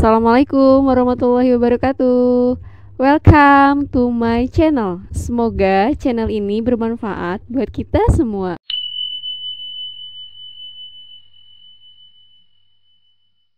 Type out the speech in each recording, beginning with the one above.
Assalamualaikum warahmatullahi wabarakatuh. Welcome to my channel. Semoga channel ini bermanfaat buat kita semua.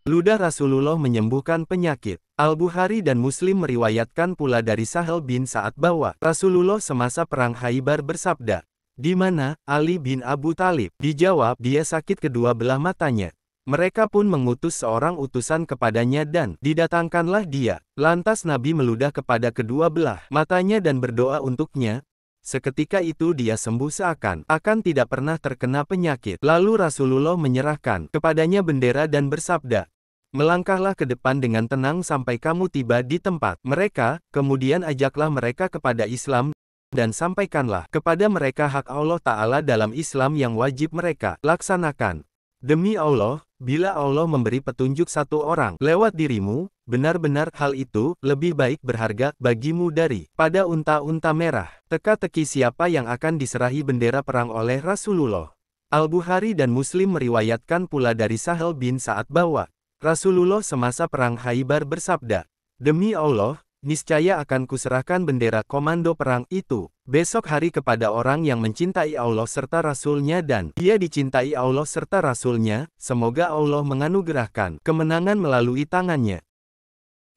Ludah Rasulullah menyembuhkan penyakit. Al-Bukhari dan Muslim meriwayatkan pula dari Sahel bin Sa'ad bahwa Rasulullah semasa perang Haibar bersabda, di mana Ali bin Abu Talib dijawab dia sakit kedua belah matanya. Mereka pun mengutus seorang utusan kepadanya dan, didatangkanlah dia. Lantas Nabi meludah kepada kedua belah matanya dan berdoa untuknya. Seketika itu dia sembuh seakan, akan tidak pernah terkena penyakit. Lalu Rasulullah menyerahkan kepadanya bendera dan bersabda, Melangkahlah ke depan dengan tenang sampai kamu tiba di tempat mereka, kemudian ajaklah mereka kepada Islam, dan sampaikanlah kepada mereka hak Allah Ta'ala dalam Islam yang wajib mereka laksanakan. Demi Allah, Bila Allah memberi petunjuk satu orang lewat dirimu, benar-benar hal itu lebih baik berharga bagimu dari pada unta-unta merah. Teka-teki siapa yang akan diserahi bendera perang oleh Rasulullah. Al-Bukhari dan Muslim meriwayatkan pula dari Sahel bin Sa'ad bahwa Rasulullah semasa perang Haibar bersabda, Demi Allah, niscaya akan kuserahkan bendera komando perang itu besok hari kepada orang yang mencintai Allah serta Rasulnya dan dia dicintai Allah serta Rasulnya, semoga Allah menganugerahkan kemenangan melalui tangannya.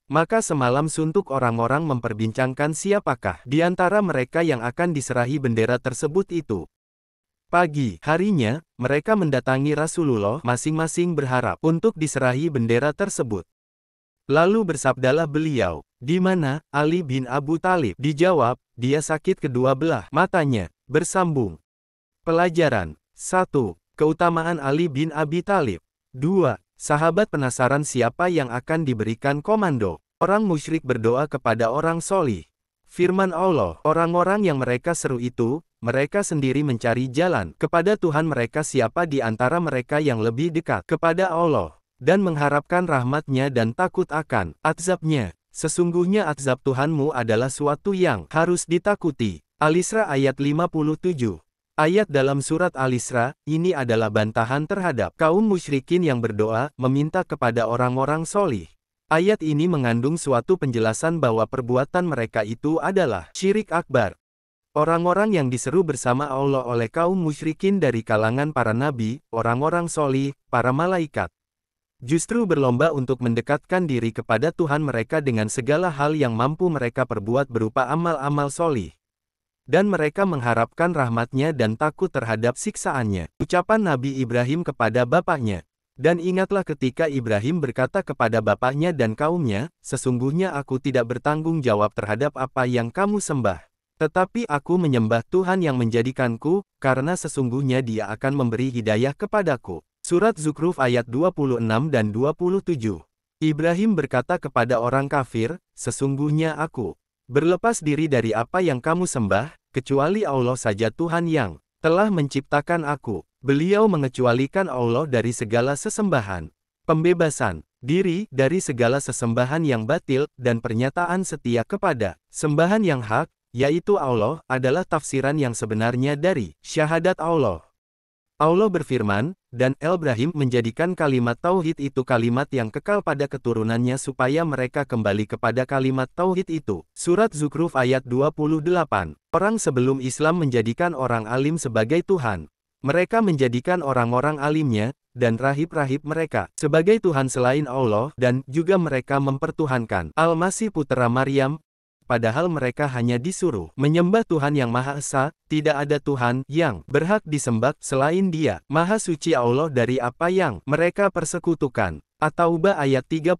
Maka semalam suntuk orang-orang memperbincangkan siapakah di antara mereka yang akan diserahi bendera tersebut itu. Pagi harinya, mereka mendatangi Rasulullah masing-masing berharap untuk diserahi bendera tersebut. Lalu bersabdalah beliau, di mana, Ali bin Abu Talib, dijawab, dia sakit kedua belah matanya, bersambung. Pelajaran 1. Keutamaan Ali bin Abi Talib 2. Sahabat penasaran siapa yang akan diberikan komando. Orang musyrik berdoa kepada orang solih. Firman Allah, orang-orang yang mereka seru itu, mereka sendiri mencari jalan kepada Tuhan mereka siapa di antara mereka yang lebih dekat kepada Allah dan mengharapkan rahmatnya dan takut akan azabnya. Sesungguhnya azab Tuhanmu adalah suatu yang harus ditakuti. Al-Isra ayat 57 Ayat dalam surat Al-Isra, ini adalah bantahan terhadap kaum musyrikin yang berdoa, meminta kepada orang-orang solih. Ayat ini mengandung suatu penjelasan bahwa perbuatan mereka itu adalah syirik akbar. Orang-orang yang diseru bersama Allah oleh kaum musyrikin dari kalangan para nabi, orang-orang solih, para malaikat, Justru berlomba untuk mendekatkan diri kepada Tuhan mereka dengan segala hal yang mampu mereka perbuat berupa amal-amal solih. Dan mereka mengharapkan rahmatnya dan takut terhadap siksaannya. Ucapan Nabi Ibrahim kepada bapaknya. Dan ingatlah ketika Ibrahim berkata kepada bapaknya dan kaumnya, sesungguhnya aku tidak bertanggung jawab terhadap apa yang kamu sembah. Tetapi aku menyembah Tuhan yang menjadikanku, karena sesungguhnya dia akan memberi hidayah kepadaku. Surat Zukruf ayat 26 dan 27. Ibrahim berkata kepada orang kafir, Sesungguhnya aku berlepas diri dari apa yang kamu sembah, kecuali Allah saja Tuhan yang telah menciptakan aku. Beliau mengecualikan Allah dari segala sesembahan, pembebasan, diri dari segala sesembahan yang batil, dan pernyataan setia kepada sembahan yang hak, yaitu Allah, adalah tafsiran yang sebenarnya dari syahadat Allah. Allah berfirman, dan Ibrahim menjadikan kalimat Tauhid itu kalimat yang kekal pada keturunannya supaya mereka kembali kepada kalimat Tauhid itu. Surat Zukruf ayat 28 Orang sebelum Islam menjadikan orang alim sebagai Tuhan. Mereka menjadikan orang-orang alimnya, dan rahib-rahib mereka, sebagai Tuhan selain Allah, dan juga mereka mempertuhankan Al-Masih Putera Maryam, padahal mereka hanya disuruh menyembah Tuhan Yang Maha Esa, tidak ada Tuhan yang berhak disembah selain Dia, Maha Suci Allah dari apa yang mereka persekutukan. At-Taubah ayat 31.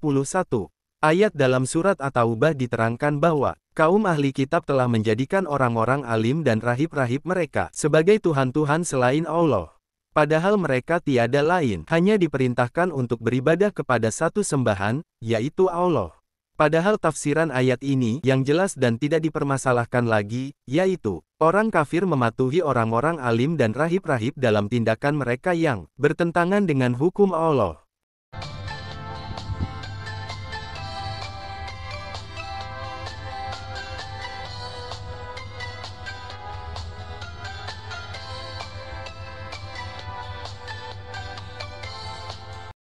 Ayat dalam surat At-Taubah diterangkan bahwa kaum ahli kitab telah menjadikan orang-orang alim dan rahib-rahib mereka sebagai tuhan-tuhan selain Allah. Padahal mereka tiada lain, hanya diperintahkan untuk beribadah kepada satu sembahan, yaitu Allah. Padahal tafsiran ayat ini yang jelas dan tidak dipermasalahkan lagi, yaitu, orang kafir mematuhi orang-orang alim dan rahib-rahib dalam tindakan mereka yang bertentangan dengan hukum Allah.